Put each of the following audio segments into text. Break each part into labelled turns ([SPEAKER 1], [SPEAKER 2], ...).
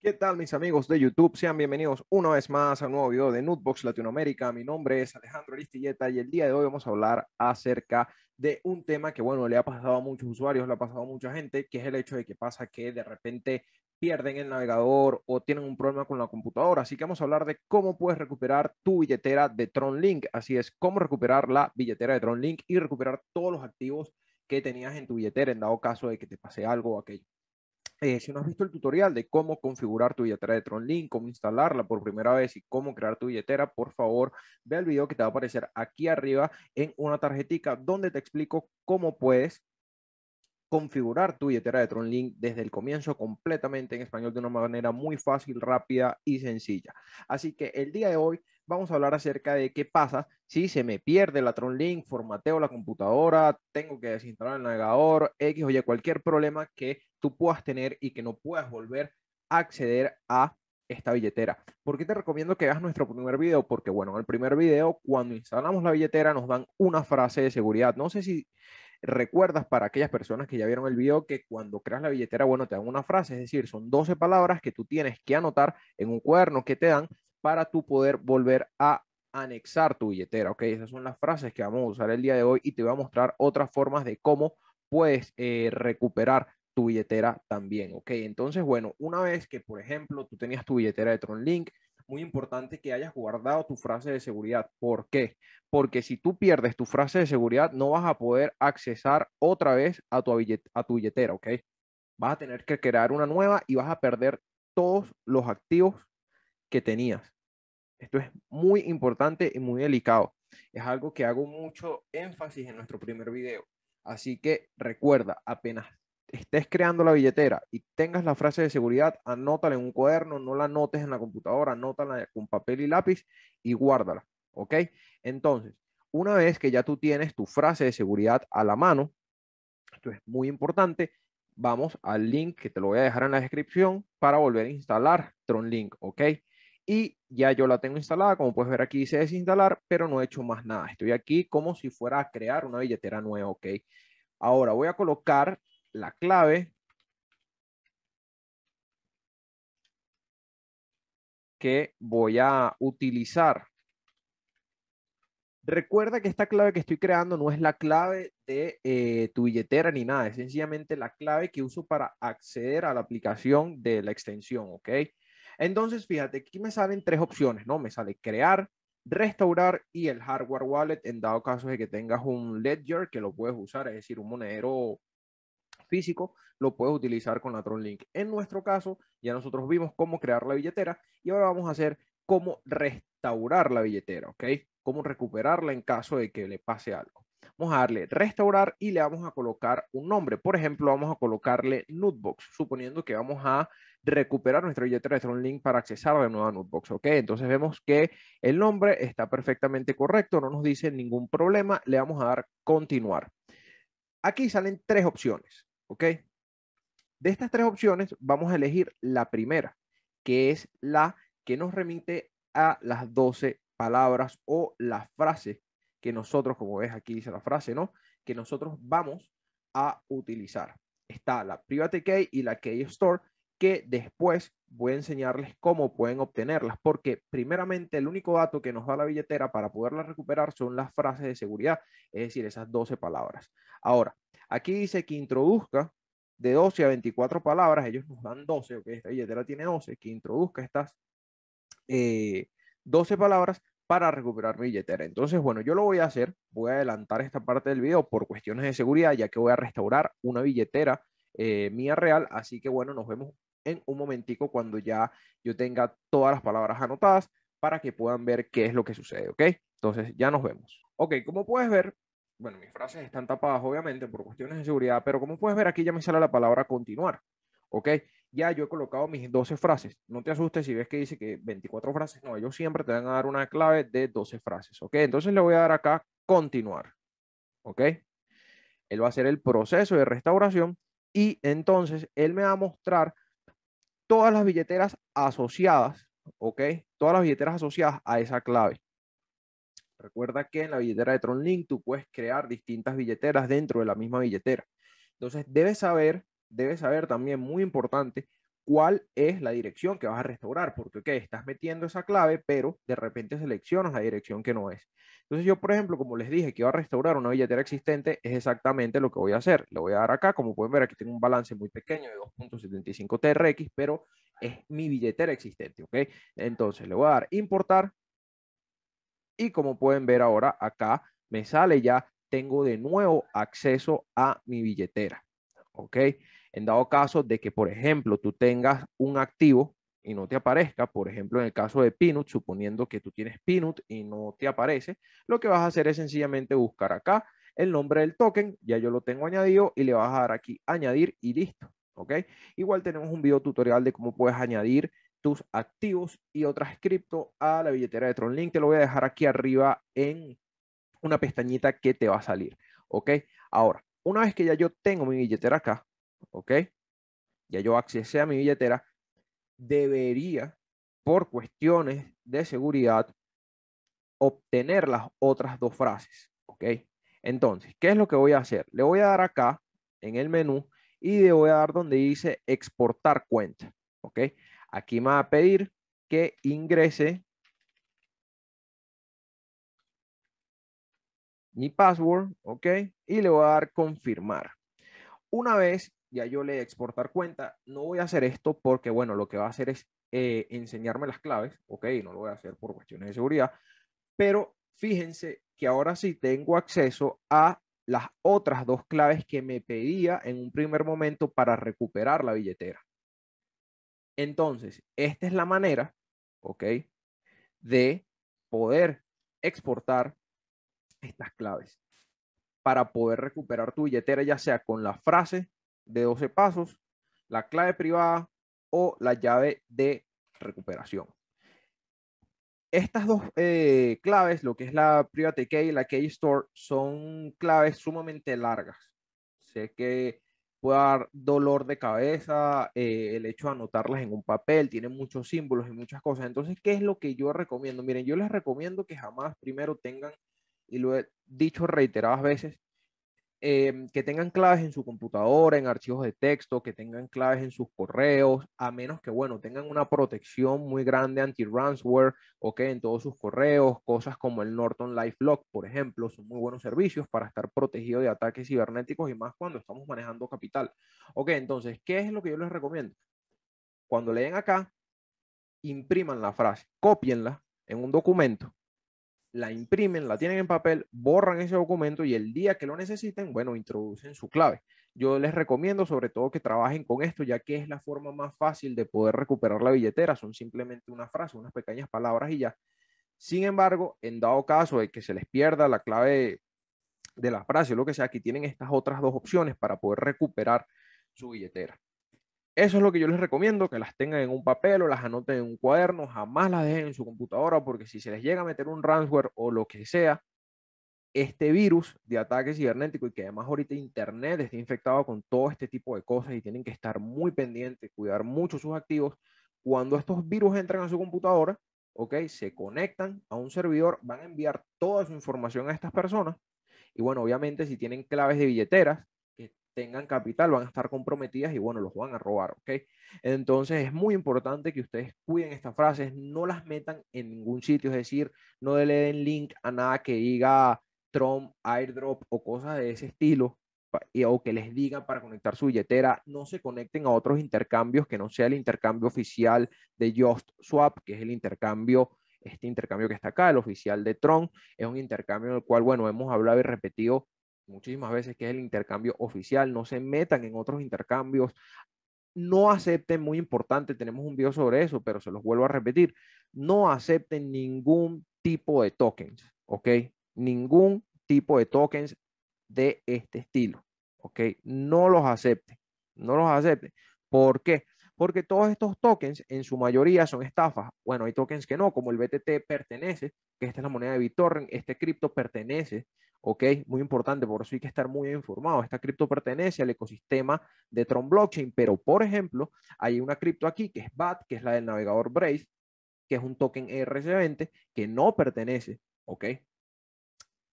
[SPEAKER 1] ¿Qué tal mis amigos de YouTube? Sean bienvenidos una vez más a un nuevo video de Nutbox Latinoamérica. Mi nombre es Alejandro Aristilleta y el día de hoy vamos a hablar acerca de un tema que, bueno, le ha pasado a muchos usuarios, le ha pasado a mucha gente, que es el hecho de que pasa que de repente pierden el navegador o tienen un problema con la computadora. Así que vamos a hablar de cómo puedes recuperar tu billetera de Tronlink. Así es, cómo recuperar la billetera de Tronlink y recuperar todos los activos que tenías en tu billetera en dado caso de que te pase algo o aquello. Eh, si no has visto el tutorial de cómo configurar tu billetera de Tronlink, cómo instalarla por primera vez y cómo crear tu billetera, por favor, ve el video que te va a aparecer aquí arriba en una tarjetica donde te explico cómo puedes configurar tu billetera de TronLink desde el comienzo completamente en español de una manera muy fácil, rápida y sencilla. Así que el día de hoy vamos a hablar acerca de qué pasa si se me pierde la TronLink, formateo la computadora, tengo que desinstalar el navegador, X o cualquier problema que tú puedas tener y que no puedas volver a acceder a esta billetera. ¿Por qué te recomiendo que veas nuestro primer video? Porque bueno, en el primer video, cuando instalamos la billetera, nos dan una frase de seguridad. No sé si recuerdas para aquellas personas que ya vieron el video que cuando creas la billetera, bueno, te dan una frase, es decir, son 12 palabras que tú tienes que anotar en un cuaderno que te dan para tú poder volver a anexar tu billetera, ¿ok? Esas son las frases que vamos a usar el día de hoy y te voy a mostrar otras formas de cómo puedes eh, recuperar tu billetera también, ¿ok? Entonces, bueno, una vez que, por ejemplo, tú tenías tu billetera de Link, muy importante que hayas guardado tu frase de seguridad. ¿Por qué? Porque si tú pierdes tu frase de seguridad, no vas a poder accesar otra vez a tu, a tu billetera, ¿ok? Vas a tener que crear una nueva y vas a perder todos los activos que tenías. Esto es muy importante y muy delicado. Es algo que hago mucho énfasis en nuestro primer video. Así que recuerda, apenas estés creando la billetera y tengas la frase de seguridad, anótala en un cuaderno, no la anotes en la computadora, anótala con papel y lápiz y guárdala, ¿ok? Entonces, una vez que ya tú tienes tu frase de seguridad a la mano, esto es muy importante, vamos al link que te lo voy a dejar en la descripción para volver a instalar TronLink, ¿ok? Y ya yo la tengo instalada, como puedes ver aquí dice desinstalar, pero no he hecho más nada. Estoy aquí como si fuera a crear una billetera nueva, ¿ok? Ahora voy a colocar la clave que voy a utilizar. Recuerda que esta clave que estoy creando no es la clave de eh, tu billetera ni nada, es sencillamente la clave que uso para acceder a la aplicación de la extensión, ¿ok? Entonces, fíjate, aquí me salen tres opciones, ¿no? Me sale crear, restaurar y el hardware wallet en dado caso de que tengas un ledger que lo puedes usar, es decir, un monedero físico, lo puedes utilizar con la Tronlink. En nuestro caso, ya nosotros vimos cómo crear la billetera y ahora vamos a hacer cómo restaurar la billetera, ¿ok? Cómo recuperarla en caso de que le pase algo. Vamos a darle restaurar y le vamos a colocar un nombre. Por ejemplo, vamos a colocarle Nutbox, suponiendo que vamos a recuperar nuestra billetera de Tronlink para accesar de nuevo a Nutbox, ¿ok? Entonces vemos que el nombre está perfectamente correcto, no nos dice ningún problema. Le vamos a dar continuar. Aquí salen tres opciones. ¿Ok? De estas tres opciones vamos a elegir la primera, que es la que nos remite a las 12 palabras o la frase que nosotros, como ves aquí dice la frase, ¿no? Que nosotros vamos a utilizar. Está la Private Key y la Key Store, que después voy a enseñarles cómo pueden obtenerlas, porque primeramente el único dato que nos da la billetera para poderla recuperar son las frases de seguridad, es decir, esas 12 palabras. Ahora, Aquí dice que introduzca de 12 a 24 palabras, ellos nos dan 12, ok, esta billetera tiene 12, que introduzca estas 12 eh, palabras para recuperar mi billetera. Entonces, bueno, yo lo voy a hacer, voy a adelantar esta parte del video por cuestiones de seguridad, ya que voy a restaurar una billetera eh, mía real, así que bueno, nos vemos en un momentico cuando ya yo tenga todas las palabras anotadas para que puedan ver qué es lo que sucede, ¿ok? Entonces, ya nos vemos. Ok, como puedes ver, bueno, mis frases están tapadas obviamente por cuestiones de seguridad, pero como puedes ver aquí ya me sale la palabra continuar, ¿ok? Ya yo he colocado mis 12 frases. No te asustes si ves que dice que 24 frases, no, ellos siempre te van a dar una clave de 12 frases, ¿ok? Entonces le voy a dar acá continuar, ¿ok? Él va a hacer el proceso de restauración y entonces él me va a mostrar todas las billeteras asociadas, ¿ok? Todas las billeteras asociadas a esa clave. Recuerda que en la billetera de TronLink tú puedes crear distintas billeteras dentro de la misma billetera. Entonces, debes saber, debes saber también, muy importante, cuál es la dirección que vas a restaurar, porque, ok, estás metiendo esa clave, pero de repente seleccionas la dirección que no es. Entonces yo, por ejemplo, como les dije que iba a restaurar una billetera existente, es exactamente lo que voy a hacer. le voy a dar acá, como pueden ver, aquí tengo un balance muy pequeño de 2.75 TRX, pero es mi billetera existente, ok. Entonces le voy a dar importar, y como pueden ver ahora acá, me sale ya, tengo de nuevo acceso a mi billetera. ¿Ok? En dado caso de que, por ejemplo, tú tengas un activo y no te aparezca, por ejemplo, en el caso de Pinut, suponiendo que tú tienes Pinut y no te aparece, lo que vas a hacer es sencillamente buscar acá el nombre del token, ya yo lo tengo añadido y le vas a dar aquí añadir y listo. ¿Ok? Igual tenemos un video tutorial de cómo puedes añadir tus activos y otras cripto a la billetera de TronLink. Te lo voy a dejar aquí arriba en una pestañita que te va a salir. ¿Ok? Ahora, una vez que ya yo tengo mi billetera acá, ¿ok? Ya yo accesé a mi billetera, debería, por cuestiones de seguridad, obtener las otras dos frases, ¿ok? Entonces, ¿qué es lo que voy a hacer? Le voy a dar acá en el menú y le voy a dar donde dice exportar cuenta, ¿ok? Aquí me va a pedir que ingrese mi password, ¿ok? Y le voy a dar confirmar. Una vez ya yo le exportar cuenta, no voy a hacer esto porque, bueno, lo que va a hacer es eh, enseñarme las claves, ¿ok? No lo voy a hacer por cuestiones de seguridad, pero fíjense que ahora sí tengo acceso a las otras dos claves que me pedía en un primer momento para recuperar la billetera. Entonces, esta es la manera, ¿ok? De poder exportar estas claves para poder recuperar tu billetera, ya sea con la frase de 12 pasos, la clave privada o la llave de recuperación. Estas dos eh, claves, lo que es la Private Key y la Key Store, son claves sumamente largas. Sé que puede dar dolor de cabeza, eh, el hecho de anotarlas en un papel, tiene muchos símbolos y muchas cosas. Entonces, ¿qué es lo que yo recomiendo? Miren, yo les recomiendo que jamás primero tengan, y lo he dicho reiteradas veces, Em, que tengan claves en su computadora, en archivos de texto, que tengan claves en sus correos, a menos que, bueno, tengan una protección muy grande anti-ransomware, ok, en todos sus correos, cosas como el Norton LifeLock, por ejemplo, son muy buenos servicios para estar protegido de ataques cibernéticos y más cuando estamos manejando capital. Ok, entonces, ¿qué es lo que yo les recomiendo? Cuando leen acá, impriman la frase, copienla en un documento la imprimen, la tienen en papel, borran ese documento y el día que lo necesiten, bueno, introducen su clave. Yo les recomiendo sobre todo que trabajen con esto, ya que es la forma más fácil de poder recuperar la billetera. Son simplemente una frase, unas pequeñas palabras y ya. Sin embargo, en dado caso de que se les pierda la clave de la frase o lo que sea, aquí tienen estas otras dos opciones para poder recuperar su billetera. Eso es lo que yo les recomiendo, que las tengan en un papel o las anoten en un cuaderno, jamás las dejen en su computadora porque si se les llega a meter un ransomware o lo que sea, este virus de ataque cibernético y que además ahorita Internet está infectado con todo este tipo de cosas y tienen que estar muy pendientes, cuidar mucho sus activos. Cuando estos virus entran a su computadora, okay se conectan a un servidor, van a enviar toda su información a estas personas y bueno, obviamente si tienen claves de billeteras, tengan capital van a estar comprometidas y bueno, los van a robar, ¿ok? Entonces es muy importante que ustedes cuiden estas frases, no las metan en ningún sitio, es decir, no le den link a nada que diga Trump, airdrop o cosas de ese estilo, o que les digan para conectar su billetera, no se conecten a otros intercambios que no sea el intercambio oficial de Just Swap, que es el intercambio, este intercambio que está acá, el oficial de Tron, es un intercambio en el cual, bueno, hemos hablado y repetido muchísimas veces, que es el intercambio oficial. No se metan en otros intercambios. No acepten, muy importante, tenemos un video sobre eso, pero se los vuelvo a repetir, no acepten ningún tipo de tokens, ¿ok? Ningún tipo de tokens de este estilo, ¿ok? No los acepten, no los acepten. ¿Por qué? porque todos estos tokens en su mayoría son estafas. Bueno, hay tokens que no, como el BTT pertenece, que esta es la moneda de BitTorrent, este cripto pertenece, ¿ok? Muy importante, por eso hay que estar muy informado. Esta cripto pertenece al ecosistema de Tron Blockchain, pero por ejemplo, hay una cripto aquí que es BAT, que es la del navegador Brave, que es un token ERC20 que no pertenece, ¿ok?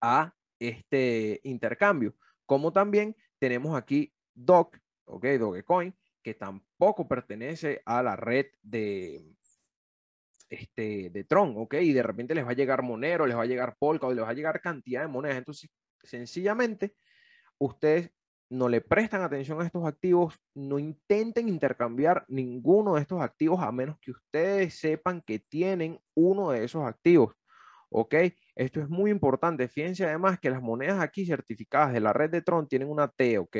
[SPEAKER 1] A este intercambio. Como también tenemos aquí DOC, ¿ok? Dogecoin, que tampoco pertenece a la red de, este, de Tron, ¿ok? Y de repente les va a llegar Monero, les va a llegar o les va a llegar cantidad de monedas. Entonces, sencillamente, ustedes no le prestan atención a estos activos, no intenten intercambiar ninguno de estos activos a menos que ustedes sepan que tienen uno de esos activos. ¿Ok? Esto es muy importante. Fíjense además que las monedas aquí certificadas de la red de Tron tienen una T, ¿ok?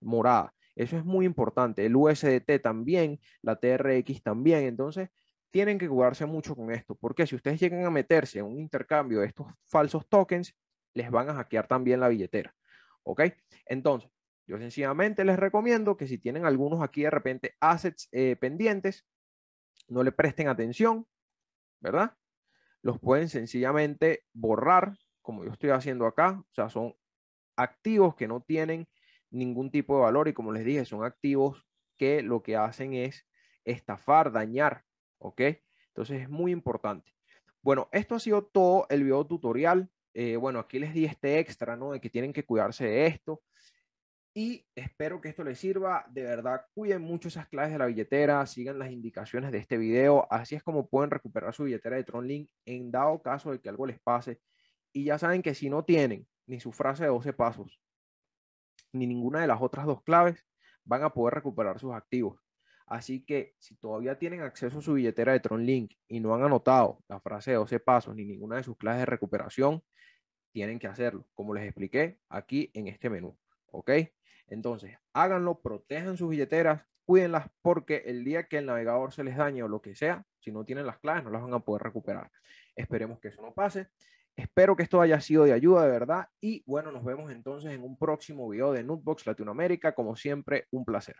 [SPEAKER 1] Morada. Eso es muy importante. El USDT también, la TRX también. Entonces, tienen que cuidarse mucho con esto, porque si ustedes llegan a meterse en un intercambio de estos falsos tokens, les van a hackear también la billetera. ¿Ok? Entonces, yo sencillamente les recomiendo que si tienen algunos aquí de repente assets eh, pendientes, no le presten atención, ¿verdad? Los pueden sencillamente borrar, como yo estoy haciendo acá. O sea, son activos que no tienen ningún tipo de valor y como les dije, son activos que lo que hacen es estafar, dañar, ¿ok? Entonces es muy importante. Bueno, esto ha sido todo el video tutorial. Eh, bueno, aquí les di este extra, ¿no? De que tienen que cuidarse de esto. Y espero que esto les sirva. De verdad, cuiden mucho esas claves de la billetera, sigan las indicaciones de este video. Así es como pueden recuperar su billetera de TronLink en dado caso de que algo les pase. Y ya saben que si no tienen ni su frase de 12 pasos, ni ninguna de las otras dos claves van a poder recuperar sus activos. Así que si todavía tienen acceso a su billetera de TronLink y no han anotado la frase de 12 pasos ni ninguna de sus claves de recuperación, tienen que hacerlo, como les expliqué aquí en este menú. ¿Ok? Entonces, háganlo, protejan sus billeteras, cuídenlas porque el día que el navegador se les dañe o lo que sea, si no tienen las claves, no las van a poder recuperar. Esperemos que eso no pase. Espero que esto haya sido de ayuda de verdad y bueno, nos vemos entonces en un próximo video de Nutbox Latinoamérica. Como siempre, un placer.